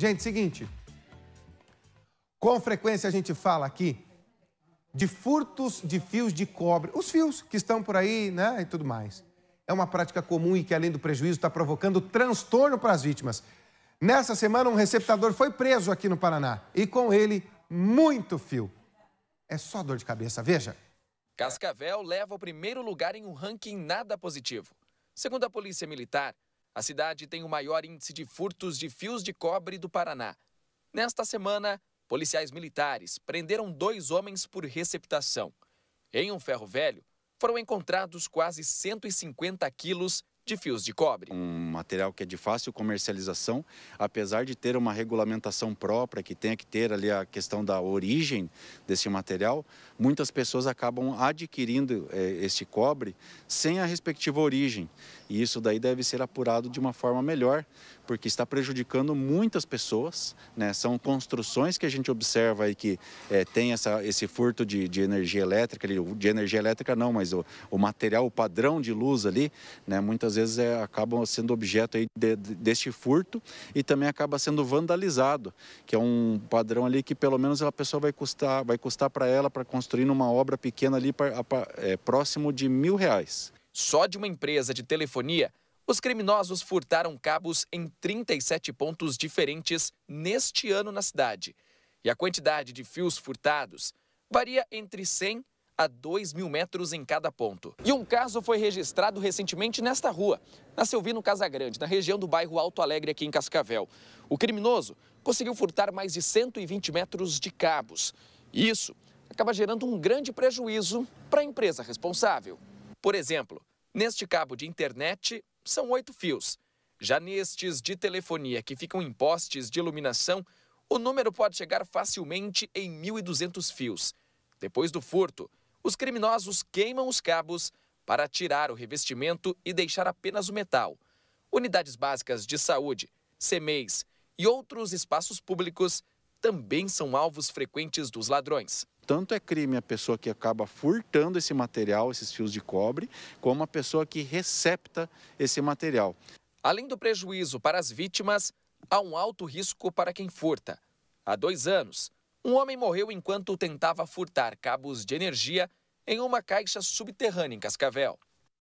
Gente, seguinte. Com frequência a gente fala aqui de furtos de fios de cobre, os fios que estão por aí, né, e tudo mais. É uma prática comum e que, além do prejuízo, está provocando transtorno para as vítimas. Nessa semana, um receptador foi preso aqui no Paraná e com ele, muito fio. É só dor de cabeça, veja. Cascavel leva o primeiro lugar em um ranking nada positivo. Segundo a Polícia Militar, a cidade tem o maior índice de furtos de fios de cobre do Paraná. Nesta semana, policiais militares prenderam dois homens por receptação. Em um ferro velho, foram encontrados quase 150 quilos de fios de cobre. Um material que é de fácil comercialização, apesar de ter uma regulamentação própria, que tenha que ter ali a questão da origem desse material, muitas pessoas acabam adquirindo eh, esse cobre sem a respectiva origem. E isso daí deve ser apurado de uma forma melhor porque está prejudicando muitas pessoas. Né? São construções que a gente observa aí que é, tem essa, esse furto de, de energia elétrica, de energia elétrica não, mas o, o material, o padrão de luz ali, né? muitas vezes é, acabam sendo objeto aí de, de, deste furto e também acaba sendo vandalizado, que é um padrão ali que pelo menos a pessoa vai custar, vai custar para ela para construir numa obra pequena ali pra, pra, é, próximo de mil reais. Só de uma empresa de telefonia os criminosos furtaram cabos em 37 pontos diferentes neste ano na cidade. E a quantidade de fios furtados varia entre 100 a 2 mil metros em cada ponto. E um caso foi registrado recentemente nesta rua, na Silvino Casagrande, na região do bairro Alto Alegre, aqui em Cascavel. O criminoso conseguiu furtar mais de 120 metros de cabos. Isso acaba gerando um grande prejuízo para a empresa responsável. Por exemplo, neste cabo de internet, são oito fios. Já nestes de telefonia, que ficam em postes de iluminação, o número pode chegar facilmente em 1.200 fios. Depois do furto, os criminosos queimam os cabos para tirar o revestimento e deixar apenas o metal. Unidades básicas de saúde, CMEIs e outros espaços públicos também são alvos frequentes dos ladrões tanto é crime a pessoa que acaba furtando esse material, esses fios de cobre, como a pessoa que recepta esse material. Além do prejuízo para as vítimas, há um alto risco para quem furta. Há dois anos, um homem morreu enquanto tentava furtar cabos de energia em uma caixa subterrânea em Cascavel.